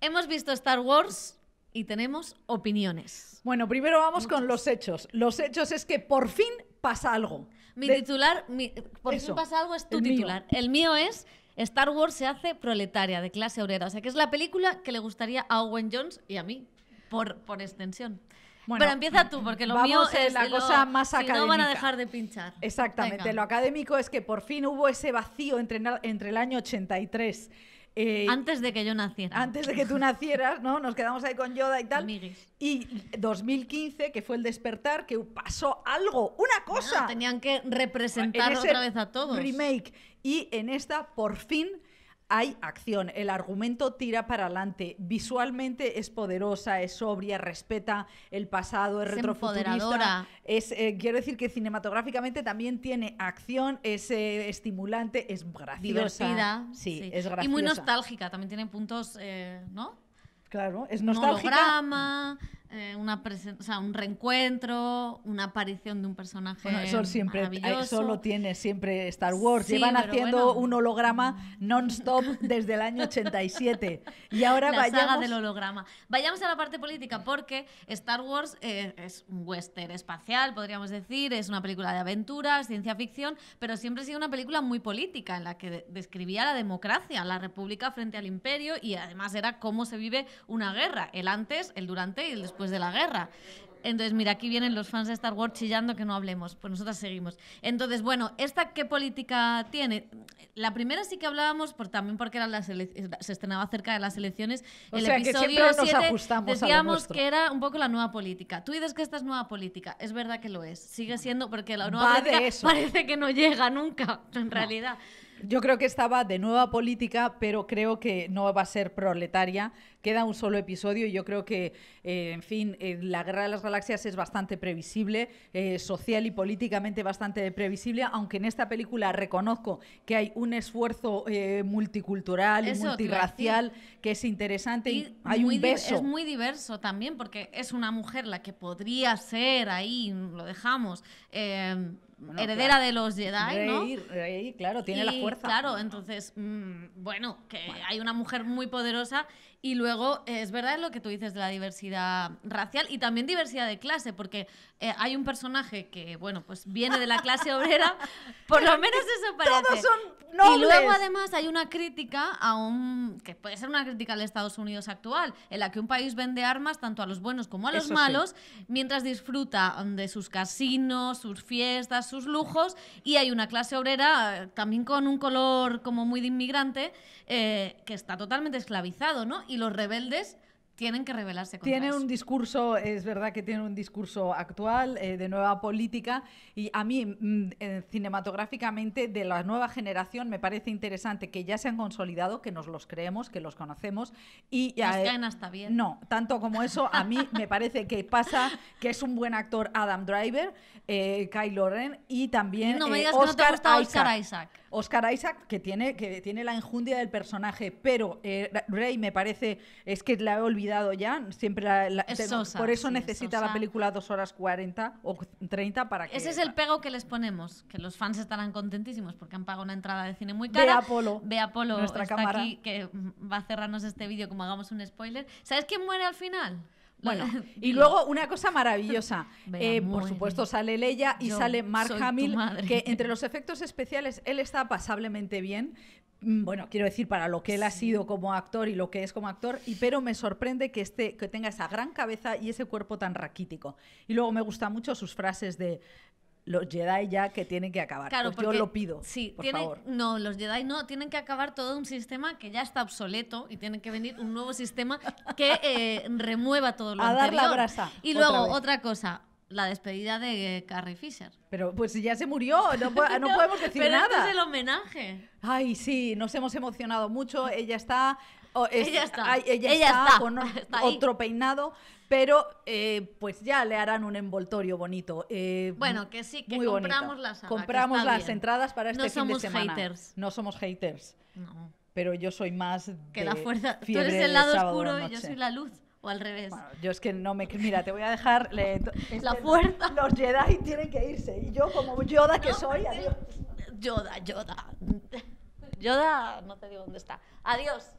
Hemos visto Star Wars y tenemos opiniones. Bueno, primero vamos con los hechos. Los hechos es que por fin pasa algo. Mi titular, por Eso. fin pasa algo es tu titular. El mío es Star Wars se hace proletaria, de clase obrera. O sea, que es la película que le gustaría a Owen Jones y a mí, por, por extensión. Bueno, Pero empieza tú, porque lo mío es la cosa más académica. no van a dejar de pinchar. Exactamente. Lo académico es que por fin hubo ese vacío entre, entre el año 83 eh, antes de que yo naciera. Antes de que tú nacieras, ¿no? Nos quedamos ahí con Yoda y tal. Y 2015, que fue el despertar, que pasó algo, una cosa. tenían que representar otra vez a todos. Remake. Y en esta, por fin, hay acción, el argumento tira para adelante, visualmente es poderosa, es sobria, respeta el pasado, es, retrofuturista. Es, eh, quiero decir que cinematográficamente también tiene acción, es eh, estimulante, es graciosa. Sí, es Y muy nostálgica, también tiene puntos, eh, ¿no? Claro, es nostálgica. Eh, una o sea, un reencuentro, una aparición de un personaje. eso eh, lo tiene siempre Star Wars. Llevan haciendo un holograma non-stop desde el año 87. Y ahora la vayamos. Saga del holograma. Vayamos a la parte política, porque Star Wars eh, es un western espacial, podríamos decir, es una película de aventuras, ciencia ficción, pero siempre ha sido una película muy política en la que describía la democracia, la república frente al imperio y además era cómo se vive una guerra, el antes, el durante y el después después de la guerra. Entonces, mira, aquí vienen los fans de Star Wars chillando que no hablemos, pues nosotras seguimos. Entonces, bueno, ¿esta qué política tiene? La primera sí que hablábamos, por, también porque era se estrenaba cerca de las elecciones, el episodio que 7 decíamos que era un poco la nueva política. Tú dices que esta es nueva política, es verdad que lo es, sigue siendo, porque la nueva política parece que no llega nunca, en realidad. Yo creo que estaba de nueva política, pero creo que no va a ser proletaria. Queda un solo episodio y yo creo que, eh, en fin, eh, la Guerra de las Galaxias es bastante previsible, eh, social y políticamente bastante previsible, aunque en esta película reconozco que hay un esfuerzo multicultural y multiracial multirracial que es interesante. Y, hay un beso. Es muy diverso también, porque es una mujer la que podría ser ahí, lo dejamos heredera de los Jedi, ¿no? Rey, claro, tiene la fuerza. Claro, entonces, mm, bueno, que hay una mujer muy poderosa y luego, eh, es verdad lo que tú dices de la diversidad racial y también diversidad de clase, porque eh, hay un personaje que, bueno, pues viene de la clase obrera, por lo menos eso parece. Todos son nobles. Y luego, además, hay una crítica a un. que puede ser una crítica al Estados Unidos actual, en la que un país vende armas tanto a los buenos como a los malos, mientras disfruta mm, de sus casinos, sus fiestas, sus lujos, y hay una clase obrera eh, también con un color como muy de inmigrante que está totalmente esclavizado, ¿no? y los rebeldes tienen que revelarse. Tiene un discurso, es verdad que tiene un discurso actual eh, de nueva política y a mí mm, eh, cinematográficamente de la nueva generación me parece interesante que ya se han consolidado, que nos los creemos, que los conocemos y ya... Eh, caen hasta bien. No, tanto como eso, a mí me parece que pasa que es un buen actor Adam Driver, eh, Kylo Ren y también no me digas Oscar, Isaac. Oscar Isaac. Oscar Isaac, que tiene, que tiene la enjundia del personaje, pero Rey me parece, es que la he olvidado ya. Siempre la, por eso necesita la película 2 horas 40 o 30 para que. Ese es el pego que les ponemos, que los fans estarán contentísimos porque han pagado una entrada de cine muy cara. Ve Apolo. nuestra cámara. aquí que va a cerrarnos este vídeo como hagamos un spoiler. ¿Sabes quién muere al final? Bueno, y luego una cosa maravillosa. Eh, por supuesto, sale Leia y sale Mark Hamill, que entre los efectos especiales él está pasablemente bien, Mm, bueno, quiero decir, para lo que él ha sido como actor y lo que es como actor, y, pero me sorprende que, esté, que tenga esa gran cabeza y ese cuerpo tan raquítico. Y luego me gustan mucho sus frases de los Jedi ya que tienen que acabar. Claro, pues yo lo pido. Sí, por favor. No, los Jedi no, tienen que acabar todo un sistema que ya está obsoleto y tiene que venir un nuevo sistema que eh, remueva todo lo a Dar la brasa. Y luego, otra cosa, la despedida de Carrie Fisher. Pero pues ya se murió, no, podemos decir nada. Pero es el homenaje. Ay, sí, nos hemos emocionado mucho. Ella está ella está, ella está, con otro peinado, pero eh, pues ya le harán un envoltorio bonito. Eh, bueno, que sí, que compramos bonito. las compramos las entradas para este fin de semana. No somos haters. No somos haters. Pero yo soy más que la fuerza. Tú eres el lado oscuro y yo soy la luz. O al revés. yo es que no me... Mira, te voy a dejar... la fuerza. Los Jedi tienen que irse. Y yo, como Yoda que soy, adiós. Yoda, Yoda. Yoda, no te digo dónde está. Adiós.